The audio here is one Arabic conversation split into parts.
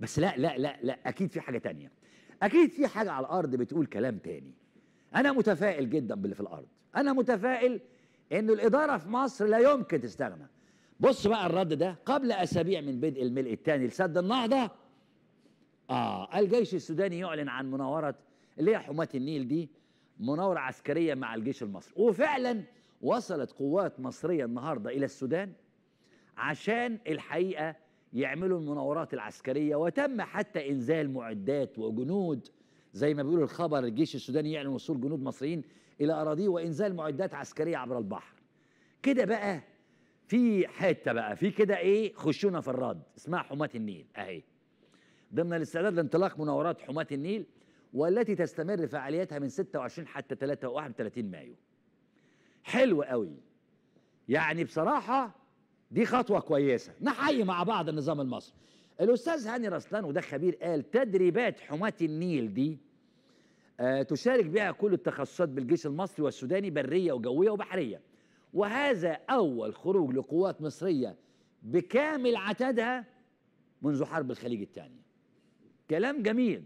بس لا لا لا لا اكيد في حاجه تانية اكيد في حاجه على الارض بتقول كلام تاني انا متفائل جدا باللي في الارض انا متفائل ان الاداره في مصر لا يمكن تستغنى بص بقى الرد ده قبل اسابيع من بدء الملء الثاني لسد النهضه اه الجيش السوداني يعلن عن مناوره اللي هي حماه النيل دي مناوره عسكريه مع الجيش المصري وفعلا وصلت قوات مصريه النهارده الى السودان عشان الحقيقه يعملوا المناورات العسكرية وتم حتى إنزال معدات وجنود زي ما بيقول الخبر الجيش السوداني يعلن وصول جنود مصريين إلى أراضيه وإنزال معدات عسكرية عبر البحر كده بقى في حتة بقى في كده إيه خشونة في الرد اسمها حماة النيل أهي ضمن الاستعداد لانطلاق مناورات حماة النيل والتي تستمر فعاليتها من 26 حتى 31 مايو حلو قوي يعني بصراحة دي خطوه كويسه نحيي مع بعض النظام المصري الاستاذ هاني رسلان وده خبير قال تدريبات حماة النيل دي آه، تشارك بها كل التخصصات بالجيش المصري والسوداني بريه وجويه وبحريه وهذا اول خروج لقوات مصريه بكامل عتادها منذ حرب الخليج الثانيه كلام جميل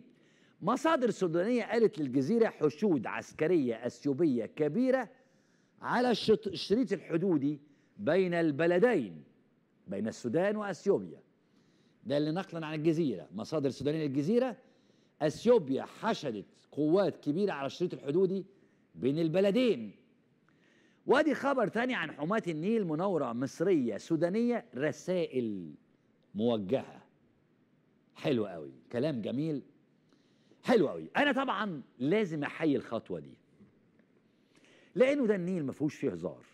مصادر سودانيه قالت للجزيره حشود عسكريه اثيوبيه كبيره على الشريط الحدودي بين البلدين بين السودان واثيوبيا ده اللي نقلا عن الجزيره مصادر سودانيه للجزيره اثيوبيا حشدت قوات كبيره على الشريط الحدودي بين البلدين وادي خبر تاني عن حماة النيل منورة مصرية سودانية رسائل موجهة حلو قوي كلام جميل حلو قوي انا طبعا لازم احيي الخطوة دي لانه ده النيل ما فيهوش فيه هزار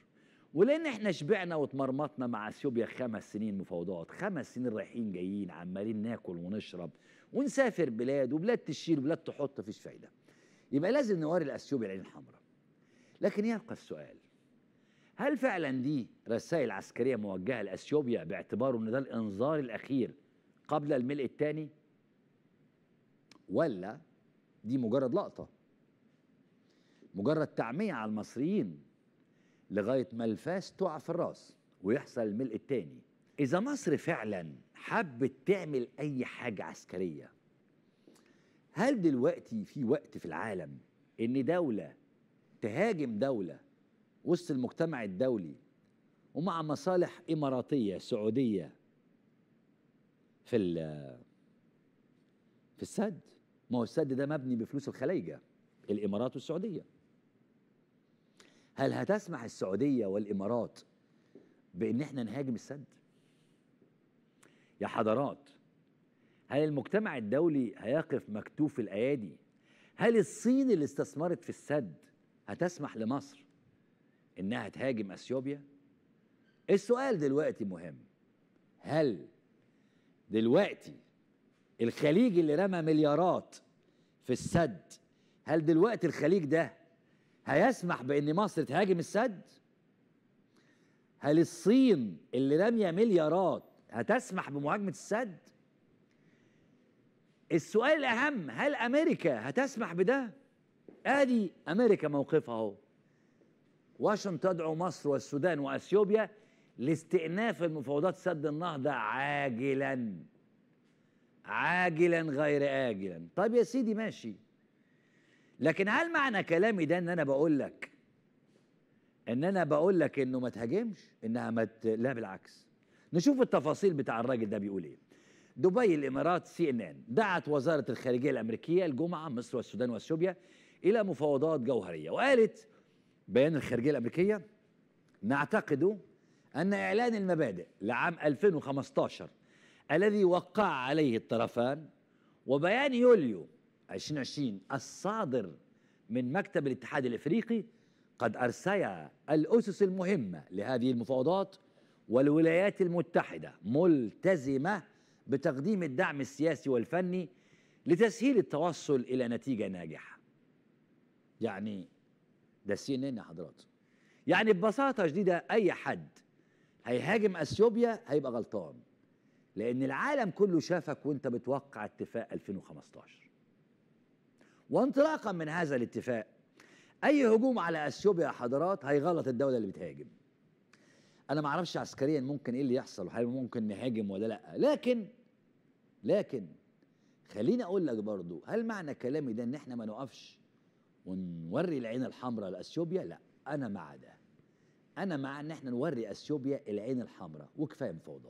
ولان احنا شبعنا واتمرمطنا مع اثيوبيا خمس سنين مفاوضات خمس سنين رايحين جايين عمالين ناكل ونشرب ونسافر بلاد وبلاد تشيل وبلاد تحط مفيش فايده يبقى لازم نواري الاثيوبيا العين الحمراء لكن يبقى السؤال هل فعلا دي رسائل عسكريه موجهه لاثيوبيا باعتباره ان ده الانذار الاخير قبل الملء الثاني ولا دي مجرد لقطه مجرد تعميه على المصريين لغايه ما الفاس تقع في الراس ويحصل الملء الثاني اذا مصر فعلا حبت تعمل اي حاجه عسكريه هل دلوقتي في وقت في العالم ان دوله تهاجم دوله وسط المجتمع الدولي ومع مصالح اماراتيه سعوديه في في السد ما هو السد ده مبني بفلوس الخليجه الامارات والسعوديه هل هتسمح السعودية والإمارات بإن احنا نهاجم السد؟ يا حضرات هل المجتمع الدولي هيقف مكتوف الأيادي؟ هل الصين اللي استثمرت في السد هتسمح لمصر إنها تهاجم أثيوبيا؟ السؤال دلوقتي مهم هل دلوقتي الخليج اللي رمى مليارات في السد هل دلوقتي الخليج ده هيسمح بان مصر تهاجم السد هل الصين اللي راميه مليارات هتسمح بمهاجمه السد السؤال الاهم هل امريكا هتسمح بده ادي امريكا موقفها اهو واشنطن تدعو مصر والسودان واثيوبيا لاستئناف المفاوضات سد النهضه عاجلا عاجلا غير اجلا طيب يا سيدي ماشي لكن هل معنى كلامي ده ان انا بقول لك ان انا بقول لك انه ما تهاجمش انها ما مت... لا بالعكس نشوف التفاصيل بتاع الراجل ده بيقول ايه دبي الامارات سي ان ان دعت وزاره الخارجيه الامريكيه الجمعه مصر والسودان واثيوبيا الى مفاوضات جوهريه وقالت بيان الخارجيه الامريكيه نعتقد ان اعلان المبادئ لعام 2015 الذي وقع عليه الطرفان وبيان يوليو 2020 الصادر من مكتب الاتحاد الافريقي قد ارسيا الاسس المهمه لهذه المفاوضات والولايات المتحده ملتزمه بتقديم الدعم السياسي والفني لتسهيل التوصل الى نتيجه ناجحه. يعني ده السي ان ان يا يعني ببساطه شديده اي حد هيهاجم اثيوبيا هيبقى غلطان لان العالم كله شافك وانت بتوقع اتفاق 2015 وانطلاقا من هذا الاتفاق اي هجوم على اثيوبيا يا حضرات هيغلط الدوله اللي بتهاجم انا ما اعرفش عسكريا ممكن ايه اللي يحصل وهل ممكن نهاجم ولا لا لكن لكن خليني اقول لك برضو هل معنى كلامي ده ان احنا ما نقفش ونوري العين الحمراء لاثيوبيا لا انا مع ده انا مع ان احنا نوري اثيوبيا العين الحمراء وكفايه مفاوضات